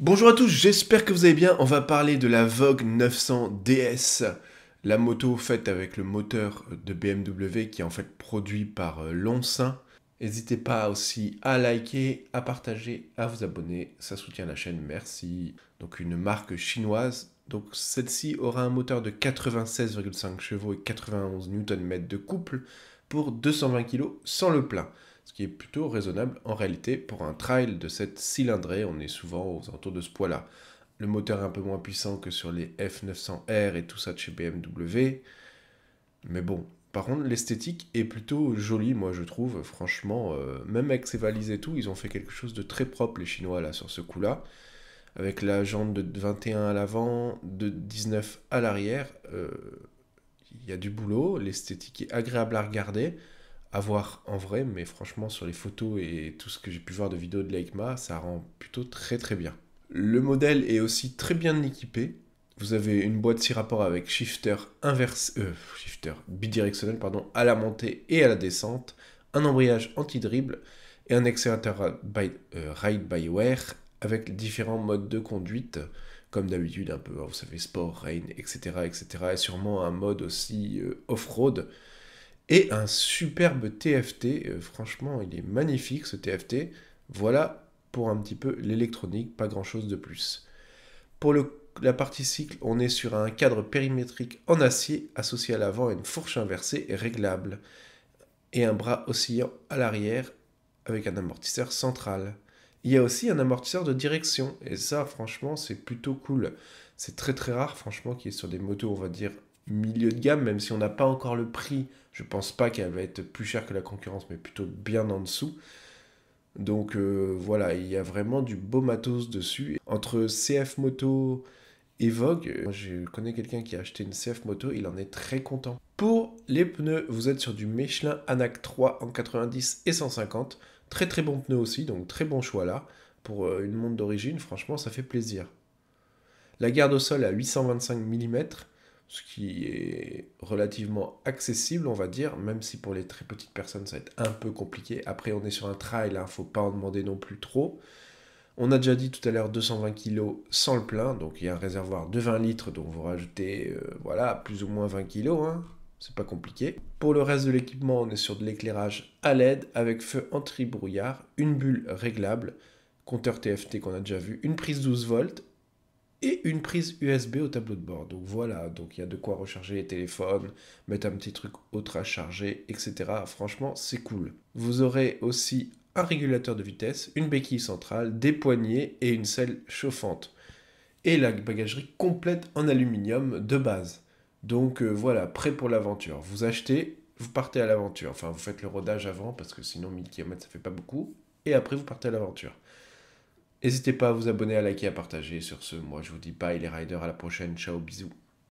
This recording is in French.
Bonjour à tous, j'espère que vous allez bien. On va parler de la Vogue 900 DS, la moto faite avec le moteur de BMW qui est en fait produit par euh, Lonsin. N'hésitez pas aussi à liker, à partager, à vous abonner, ça soutient la chaîne, merci. Donc une marque chinoise. Donc celle-ci aura un moteur de 96,5 chevaux et 91 Nm de couple pour 220 kg sans le plein ce qui est plutôt raisonnable en réalité pour un trail de cette cylindrée, on est souvent aux alentours de ce poids-là. Le moteur est un peu moins puissant que sur les F900R et tout ça de chez BMW, mais bon. Par contre, l'esthétique est plutôt jolie, moi je trouve, franchement, euh, même avec ces valises et tout, ils ont fait quelque chose de très propre les Chinois là sur ce coup-là avec la jante de 21 à l'avant, de 19 à l'arrière. Euh, il y a du boulot, l'esthétique est agréable à regarder à voir en vrai, mais franchement, sur les photos et tout ce que j'ai pu voir de vidéos de l'EICMA, ça rend plutôt très très bien. Le modèle est aussi très bien équipé. Vous avez une boîte 6 rapports avec shifter inverse, euh, shifter bidirectionnel pardon, à la montée et à la descente, un embrayage anti-dribble et un accélérateur euh, ride by wire avec différents modes de conduite, comme d'habitude un peu, vous savez, sport, rain, etc., etc. Et sûrement un mode aussi euh, off-road et un superbe TFT. Euh, franchement, il est magnifique ce TFT. Voilà pour un petit peu l'électronique, pas grand chose de plus. Pour la partie cycle, on est sur un cadre périmétrique en acier associé à l'avant à une fourche inversée et réglable, et un bras oscillant à l'arrière avec un amortisseur central. Il y a aussi un amortisseur de direction, et ça, franchement, c'est plutôt cool. C'est très très rare, franchement, qu'il est sur des motos, on va dire, milieu de gamme, même si on n'a pas encore le prix, je pense pas qu'elle va être plus chère que la concurrence, mais plutôt bien en dessous. Donc euh, voilà, il y a vraiment du beau matos dessus. Entre CF Moto et Vogue, euh, je connais quelqu'un qui a acheté une CF Moto, il en est très content. Pour les pneus, vous êtes sur du Michelin Anac 3 en 90 et 150. Très très bon pneu aussi, donc très bon choix là. Pour euh, une montre d'origine, franchement, ça fait plaisir. La garde au sol à 825 mm ce qui est relativement accessible, on va dire, même si pour les très petites personnes, ça va être un peu compliqué. Après, on est sur un trail, il hein, ne faut pas en demander non plus trop. On a déjà dit tout à l'heure 220 kg sans le plein, donc il y a un réservoir de 20 litres dont vous rajoutez euh, voilà, plus ou moins 20 kg, hein. c'est pas compliqué. Pour le reste de l'équipement, on est sur de l'éclairage à LED avec feu anti-brouillard, une bulle réglable, compteur TFT qu'on a déjà vu, une prise 12 volts et une prise USB au tableau de bord. Donc voilà, donc il y a de quoi recharger les téléphones, mettre un petit truc autre à charger, etc. Franchement, c'est cool. Vous aurez aussi un régulateur de vitesse, une béquille centrale, des poignées et une selle chauffante. Et la bagagerie complète en aluminium de base. Donc euh, voilà, prêt pour l'aventure. Vous achetez, vous partez à l'aventure. Enfin, vous faites le rodage avant parce que sinon 1000 km ça fait pas beaucoup. Et après, vous partez à l'aventure. N'hésitez pas à vous abonner, à liker, à partager. Sur ce, moi je vous dis bye les riders, à la prochaine. Ciao, bisous.